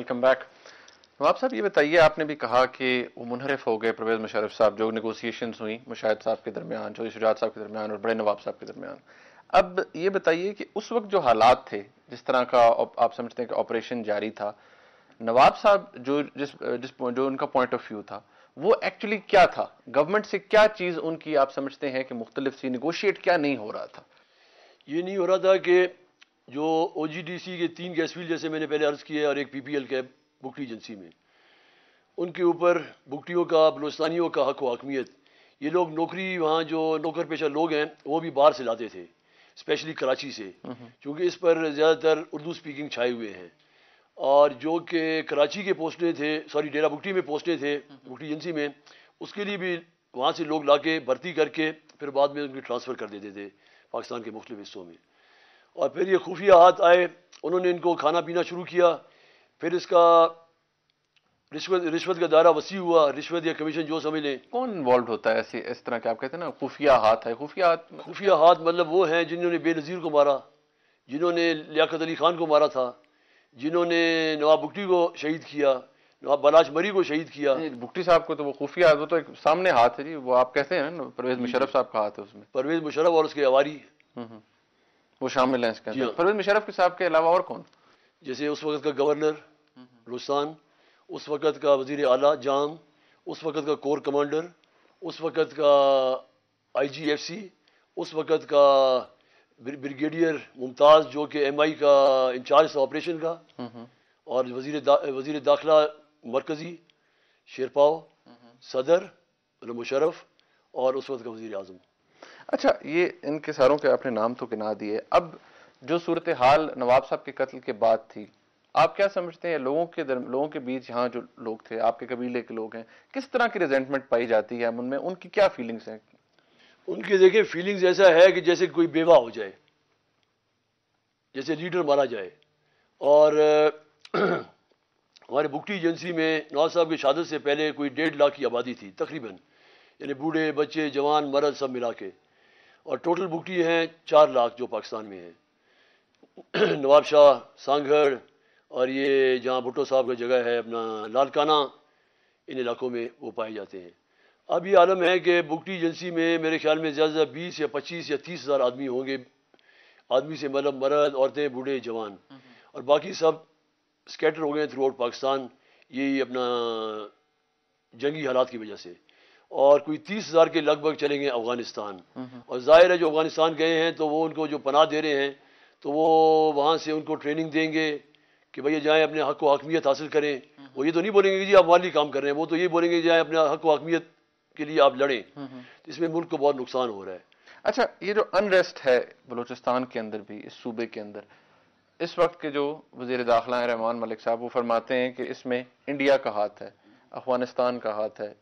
Welcome back नवाब साहब ये बताइए आपने भी कहा कि वो मुनहरफ हो गए परवेज मुशरफ साहब जो नेगोशिएशन हुई मुशाह साहब के दरमियान चौधरी शुजात साहब के दरमियान और बड़े नवाब साहब के दरमियान अब ये बताइए कि उस वक्त जो हालात थे जिस तरह का आप समझते हैं कि ऑपरेशन जारी था नवाब साहब जो जिस जिस जो उनका पॉइंट ऑफ व्यू था वो एक्चुअली क्या था गवर्नमेंट से क्या चीज़ उनकी आप समझते हैं कि मुख्तलिफ सी निगोशिएट क्या नहीं हो रहा था ये नहीं हो रहा था कि जो ओ जी डी सी के तीन गैसफील्ड जैसे मैंने पहले अर्ज़ किए और एक पी पी एल के बुकटी एजेंसी में उनके ऊपर बुकटियों का बलोस्तानियों का हक व ये लोग नौकरी वहाँ जो नौकर पेशा लोग हैं वो भी बाहर से लाते थे स्पेशली कराची से क्योंकि इस पर ज़्यादातर उर्दू स्पीकिंग छाए हुए हैं और जो कि कराची के पोस्टें थे सॉरी डेरा बुकटी में पोस्टें थे बुकटी एजेंसी में उसके लिए भी वहाँ से लोग ला के भर्ती करके फिर बाद में उनकी ट्रांसफ़र कर देते थे पाकिस्तान के मुख्तु हिस्सों में और फिर ये खुफिया हाथ आए उन्होंने इनको खाना पीना शुरू किया फिर इसका रिश्वत रिश्वत का दायरा वसी हुआ रिश्वत या कमीशन जो समझ लें कौन इन्वॉल्व होता है ऐसे इस तरह के आप कहते हैं ना खुफिया हाथ है खुफिया हाथ खुफिया हाथ मतलब वो हैं जिन्होंने बेनज़ीर को मारा जिन्होंने लियाकत अली खान को मारा था जिन्होंने नवाब बुगटी को शहीद किया नवाब बलाज मरी को शहीद किया बुगटी साहब को तो वो खुफिया हाथ वो तो एक सामने हाथ है जी वो आप कहते हैं ना परवेज मुशरफ साहब का हाथ है उसमें परवेज मुशरफ और उसके अवारी हम्म, हम्म। वो शामिल हैं इसके अंदर परवेज हाँ। मुशरफ के साहब के अलावा और कौन जैसे उस वक्त का गवर्नर हम्म। रुस्तान उस वक्त का वजीर अला जाम उस वक्त का कोर कमांडर उस वक्त का आईजीएफसी उस वक्त का ब्रिगेडियर मुमताज़ जो कि एमआई का इंचार्ज था ऑपरेशन का हम्म। और वजीर दा, वजीर दाखिला मरकज़ी शेरपाव हम्म। सदर मुशरफ और उस वक्त का वजीर अजम अच्छा ये इन किसारों के आपने नाम तो गिना दिए अब जो सूरत हाल नवाब साहब के कत्ल के बाद थी आप क्या समझते हैं लोगों के दर, लोगों के बीच यहाँ जो लोग थे आपके कबीले के लोग हैं किस तरह की रिजेंटमेंट पाई जाती है उनमें उनकी क्या फीलिंग्स हैं उनकी देखिए फीलिंग्स ऐसा है कि जैसे कोई बेवा हो जाए जैसे लीडर मारा जाए और हमारे बुकटी एजेंसी में नवाज साहब की शहादत से पहले कोई डेढ़ लाख की आबादी थी तकरीबन यानी बूढ़े बच्चे जवान मरद सब मिला के और टोटल बुकटी हैं चार लाख जो पाकिस्तान में हैं नवाब शाह सांगढ़ और ये जहाँ भुट्टो साहब का जगह है अपना लालकाना इन इलाकों में वो पाए जाते हैं अब ये आलम है कि बुकटी एजेंसी में मेरे ख्याल में ज़्यादा से बीस या पच्चीस या तीस हज़ार आदमी होंगे आदमी से मतलब मरद औरतें बूढ़े जवान हम्म। और बाकी सब स्कैटर हो गए थ्रू आउट पाकिस्तान यही अपना जंगी हालात की वजह से और कोई तीस हज़ार के लगभग चलेंगे अफगानिस्तान और जाहिर है जो अफगानिस्तान गए हैं तो वो उनको जो पनाह दे रहे हैं तो वो वहाँ से उनको ट्रेनिंग देंगे कि भैया जाए अपने हक व हकमियत हासिल करें वो ये तो नहीं बोलेंगे कि जी आप वाली काम कर रहे हैं वो तो ये बोलेंगे जाएँ अपने हक व हकमियत के लिए आप लड़ें तो इसमें मुल्क को बहुत नुकसान हो रहा है अच्छा ये जो अनरेस्ट है बलोचिस्तान के अंदर भी इस सूबे के अंदर इस वक्त के जो वजीर दाखिला रहमान मलिक साहब वो फरमाते हैं कि इसमें इंडिया का हाथ है अफगानिस्तान का हाथ है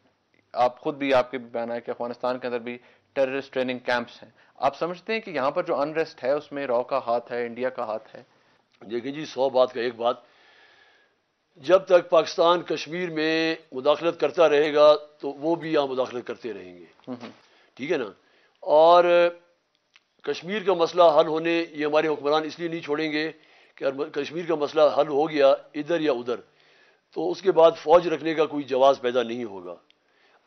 आप खुद भी आपके बयान है कि अफगानिस्तान के अंदर भी टेररिस्ट ट्रेनिंग कैंप्स हैं आप समझते हैं कि यहाँ पर जो अनरेस्ट है उसमें रॉ का हाथ है इंडिया का हाथ है देखिए जी सौ बात का एक बात जब तक पाकिस्तान कश्मीर में मुदाखलत करता रहेगा तो वो भी यहाँ मुदाखलत करते रहेंगे हम्म, हम्म। ठीक है ना और कश्मीर का मसला हल होने ये हमारे हुक्मरान इसलिए नहीं छोड़ेंगे कि कश्मीर का मसला हल हो गया इधर या उधर तो उसके बाद फौज रखने का कोई जवाब पैदा नहीं होगा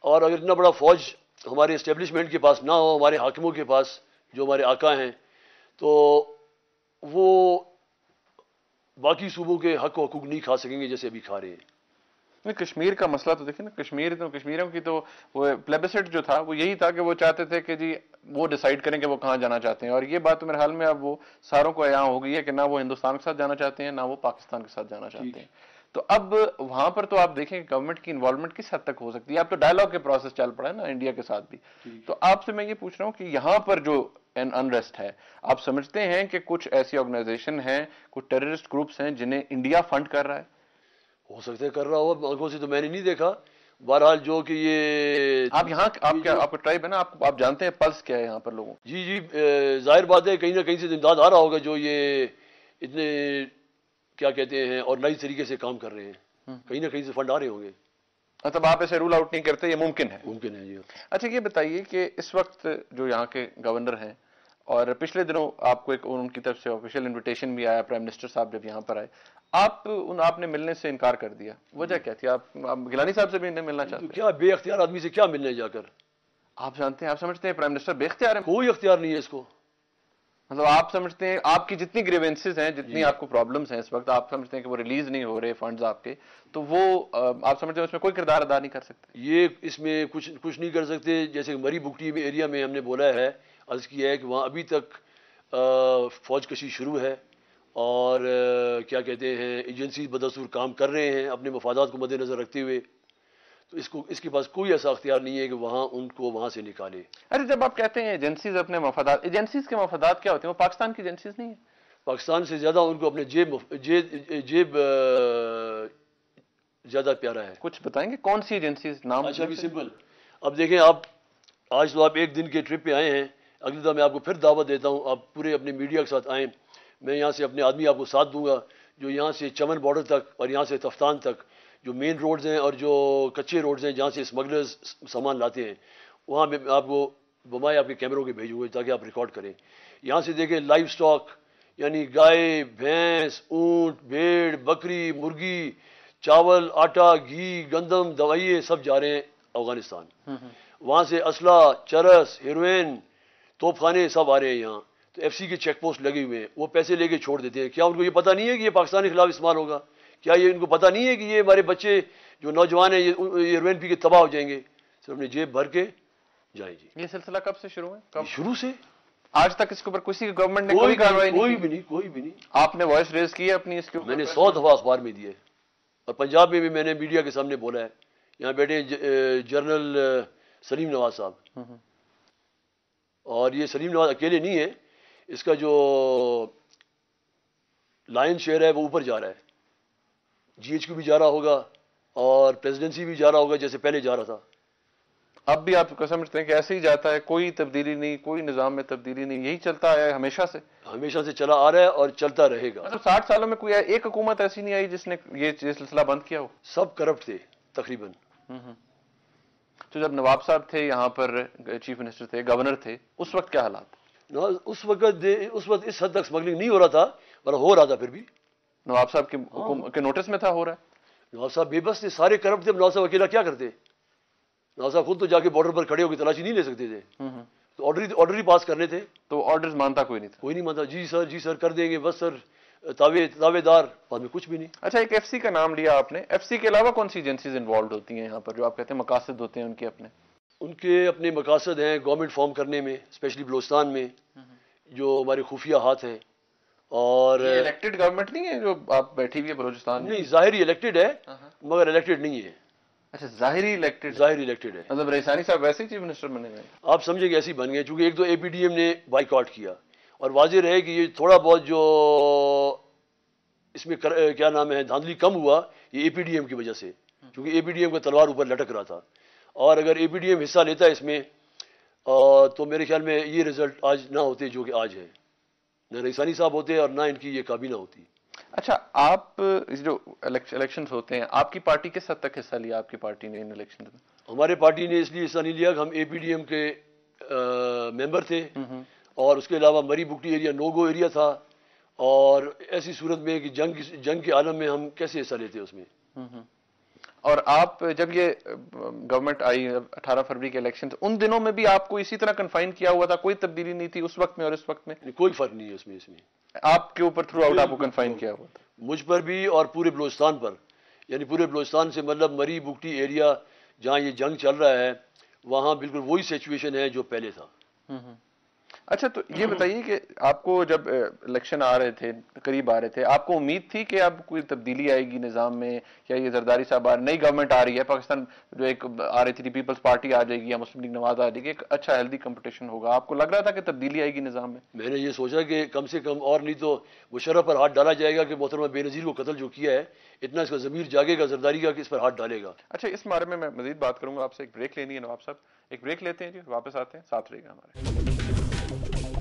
और अगर इतना बड़ा फौज हमारे इस्टेब्लिशमेंट के पास ना हो हमारे हाकिमों के पास जो हमारे आका हैं तो वो बाकी सूबों के हक हकूक नहीं खा सकेंगे जैसे अभी खा रहे हैं नहीं कश्मीर का मसला तो देखिए ना कश्मीर तो कश्मीरों की तो वो प्लेबिसेट जो था वो यही था कि वो चाहते थे कि जी वो डिसाइड करें कि वो कहाँ जाना चाहते हैं और ये बात तो मेरे हाल में अब वो सारों को यहाँ हो गई है कि ना वो हिंदुस्तान के साथ जाना चाहते हैं ना वो पाकिस्तान के साथ जाना चाहते हैं तो अब वहां पर तो आप देखें गवर्नमेंट की इन्वॉल्वमेंट किस हद तक हो सकती है आप तो डायलॉग के प्रोसेस चल पड़ा है ना इंडिया के साथ भी तो आपसे मैं ये पूछ रहा हूँ कि यहाँ पर जो एन अनरेस्ट है आप समझते हैं कि कुछ ऐसी ऑर्गेनाइजेशन हैं कुछ टेररिस्ट ग्रुप्स हैं जिन्हें इंडिया फंड कर रहा है हो सकता है कर रहा हो आंखों से तो मैंने नहीं देखा बहरहाल जो कि ये आप यहाँ आप क्या आपका ट्राइब है ना आप आप जानते हैं पल्स क्या है यहाँ पर लोगों जी जी जाहिर बात है कहीं ना कहीं से इमदाद तो आ रहा होगा जो ये इतने क्या कहते हैं और नई तरीके से काम कर रहे हैं हम्म। कहीं ना कहीं से फंड आ रहे होंगे मतलब आप ऐसे रूल आउट नहीं करते ये मुमकिन है मुमकिन है ये अच्छा ये बताइए कि इस वक्त जो यहाँ के गवर्नर हैं और पिछले दिनों आपको एक उनकी तरफ से ऑफिशियल इनविटेशन भी आया प्राइम मिनिस्टर साहब जब यहाँ पर आए आप उन आपने मिलने से इनकार कर दिया वजह क्या थी आप, आप गिलानी साहब से भी इन्हें मिलना चाहते तो क्या बेअ्तियार आदमी से क्या मिलने जाकर आप जानते हैं आप समझते हैं प्राइम मिनिस्टर बेख्तियार है कोई अख्तियार नहीं है इसको मतलब आप समझते हैं आपकी जितनी ग्रीवेंसेज हैं जितनी आपको प्रॉब्लम्स हैं इस वक्त आप समझते हैं कि वो रिलीज नहीं हो रहे फंड्स आपके तो वो आप समझते हैं उसमें कोई किरदार अदा नहीं कर सकते ये इसमें कुछ कुछ नहीं कर सकते जैसे मरी बुकटी एरिया में हमने बोला है अर्ज किया है कि वहाँ अभी तक फौज कशी शुरू है और क्या कहते हैं एजेंसी बदसूर काम कर रहे हैं अपने मफादात को मद्देनज़र रखते हुए तो इसको इसके पास कोई ऐसा अख्तियार नहीं है कि वहाँ उनको वहाँ से निकाले अरे जब आप कहते हैं एजेंसीज अपने मफादात एजेंसीज के मफादात क्या होते हैं वो पाकिस्तान की एजेंसीज नहीं है पाकिस्तान से ज़्यादा उनको अपने जेब जेब जेब ज़्यादा प्यारा है कुछ बताएंगे कौन सी एजेंसीज नाम अच्छा भी सिंपल अब देखें आप आज तो आप एक दिन के ट्रिप पे आए हैं अगली दफ़ा मैं आपको फिर दावा देता हूँ आप पूरे अपने मीडिया के साथ आए मैं यहाँ से अपने आदमी आपको साथ दूंगा जो यहाँ से चमन बॉर्डर तक और यहाँ से तफ्तान तक जो मेन रोड्स हैं और जो कच्चे रोड्स हैं जहाँ से स्मगलर्स सामान लाते हैं वहाँ में आपको बुमाए आपके कैमरों के भेजे हुए ताकि आप रिकॉर्ड करें यहाँ से देखें लाइव स्टॉक यानी गाय भैंस ऊंट भेड़ बकरी मुर्गी चावल आटा घी गंदम दवाइये सब जा रहे हैं अफगानिस्तान हम्म, हम्म। वहाँ से असला चरस हेरोइन तोपखाने सब आ रहे हैं यहाँ तो एफ सी के चेक पोस्ट लगे हुए हैं वो पैसे लेके छोड़ देते हैं क्या उनको ये पता नहीं है कि ये पाकिस्तान के खिलाफ इस्तेमाल होगा क्या ये इनको पता नहीं है कि ये हमारे बच्चे जो नौजवान है ये रोन पी के तबाह हो जाएंगे सिर्फ अपनी जेब भर के जाए जी ये सिलसिला कब से शुरू है कब शुरू से आज तक इसके ऊपर किसी गवर्नमेंट ने कोई कार्रवाई कोई भी नहीं कोई भी नहीं आपने वॉइस रेज की है अपनी इसके ऊपर मैंने सौ दफा अखबार में दिए और पंजाब में भी मैंने मीडिया के सामने बोला है यहाँ बैठे जनरल सलीम नवाज साहब हम्म, हम्म। और ये सलीम नवाज अकेले नहीं है इसका जो लायन शेयर है वो ऊपर जा रहा है जी क्यू भी जा रहा होगा और प्रेसिडेंसी भी जा रहा होगा जैसे पहले जा रहा था अब भी आप समझते हैं कि ऐसे ही जाता है कोई तब्दीली नहीं कोई निज़ाम में तब्दीली नहीं यही चलता आया है हमेशा से हमेशा से चला आ रहा है और चलता रहेगा मतलब साठ सालों में कोई एक हुकूमत ऐसी नहीं आई जिसने ये सिलसिला बंद किया हो सब करप्ट थे तकरीबन तो जब नवाब साहब थे यहाँ पर चीफ मिनिस्टर थे गवर्नर थे उस वक्त क्या हालात उस वक्त उस वक्त इस हद तक स्मगलिंग नहीं हो रहा था पर हो रहा था फिर भी नवाब साहब के, हाँ। के नोटिस में था हो रहा है नवाब साहब बेबस थे सारे करप्ट थे नवाब साहब अकेला क्या करते नवाब साहब खुद तो जाके बॉर्डर पर खड़े होकर तलाशी नहीं ले सकते थे हम्म, हम्म। तो ऑर्डर ऑर्डर ही पास करने थे तो ऑर्डर मानता कोई नहीं था कोई नहीं मानता जी सर जी सर कर देंगे बस सर तावे दावेदार बाद में कुछ भी नहीं अच्छा एक एफसी का नाम लिया आपने एफसी के अलावा कौन सी एजेंसीज इन्वॉल्व होती हैं यहाँ पर जो आप कहते हैं मकासद होते हैं उनके अपने उनके अपने मकासद हैं गवर्नमेंट फॉर्म करने में स्पेशली बलोचिस्तान में हम्म, जो हमारे खुफिया हाथ है और इलेक्टेड गवर्नमेंट नहीं है जो आप बैठी हुई है बलोचिस्तान नहीं जाहिर इलेक्टेड है हाँ, हाँ। मगर इलेक्टेड नहीं है अच्छा जाहिरी इलेक्टेड जाहिर इलेक्टेड है मतलब रेसानी साहब वैसे ही चीफ मिनिस्टर बने गए आप समझे कि ऐसे ही बन गए चूंकि एक तो एपीडीएम ने बाइकआउट किया और वाजिर है कि ये थोड़ा बहुत जो इसमें कर, क्या नाम है धांधली कम हुआ ये एपीडीएम की वजह से क्योंकि एपीडीएम का तलवार ऊपर लटक रहा था और अगर एपीडीएम हिस्सा लेता है इसमें तो मेरे ख्याल में ये रिजल्ट आज ना होते जो कि आज है न रईसानी साहब होते और ना इनकी ये काबीना होती अच्छा आप जो इलेक्शन होते हैं आपकी पार्टी किस हद तक हिस्सा लिया आपकी पार्टी ने इन इलेक्शन में हमारे पार्टी ने इसलिए हिस्सा नहीं लिया कि हम ए पी डी एम के आ, मेंबर थे और उसके अलावा मरी बुकटी एरिया नोगो एरिया था और ऐसी सूरत में कि जंग जंग के आलम में हम कैसे हिस्सा लेते उसमें और आप जब ये गवर्नमेंट आई 18 फरवरी के इलेक्शन तो उन दिनों में भी आपको इसी तरह कन्फाइन किया हुआ था कोई तब्दीली नहीं थी उस वक्त में और इस वक्त में कोई फर्क नहीं है उसमें इसमें आपके ऊपर थ्रू आउट आपको कन्फाइन किया हुआ था मुझ पर भी और पूरे बलोचिस्तान पर यानी पूरे बलोचिस्तान से मतलब मरी बुकटी एरिया जहाँ ये जंग चल रहा है वहाँ बिल्कुल वही सिचुएशन है जो पहले था हम्म, हम्म। अच्छा तो ये हम्म। बताइए कि आपको जब इलेक्शन आ रहे थे करीब आ रहे थे आपको उम्मीद थी कि अब कोई तब्दीली आएगी निज़ाम में या ये जरदारी साहब आ नई गवर्नमेंट आ रही है पाकिस्तान जो एक आ रही थी पीपल्स पार्टी आ जाएगी या मुस्लिम लीग नवाज आ जाएगी एक अच्छा हेल्दी कंपटीशन होगा आपको लग रहा था कि तब्दीली आएगी निज़ाम में मैंने ये सोचा कि कम से कम और नहीं तो मुशरफ पर हाथ डाला जाएगा कि मोहतरमा बेनज़ीर को कतल जो किया है इतना इसका ज़मीर जागेगा जरदारी का कि इस पर हाथ डालेगा अच्छा इस बारे में मैं मजीद बात करूँगा आपसे एक ब्रेक लेनी है नवाब साहब एक ब्रेक लेते हैं जी वापस आते हैं साथ रहेगा हमारे Thank you.